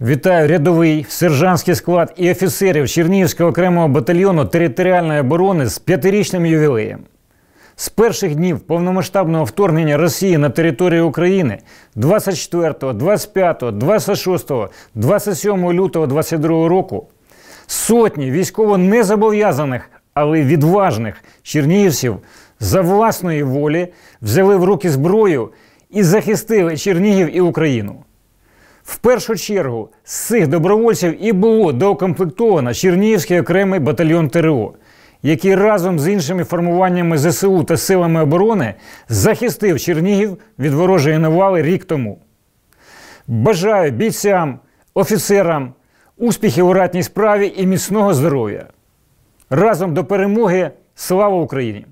Вітаю рядовий сержантський склад і офіцерів Чернігівського окремого батальйону територіальної оборони з п'ятирічним ювілеєм. З перших днів повномасштабного вторгнення Росії на територію України 24, 25, 26, 27 лютого 2022 року сотні військово незобов'язаних, але відважних чернігівців за власної волі взяли в руки зброю і захистили Чернігів і Україну. В першу чергу з цих добровольців і було доукомплектовано Чернігівський окремий батальйон ТРО, який разом з іншими формуваннями ЗСУ та силами оборони захистив Чернігів від ворожої навали рік тому. Бажаю бійцям, офіцерам, успіхів у ратній справі і міцного здоров'я. Разом до перемоги! Слава Україні!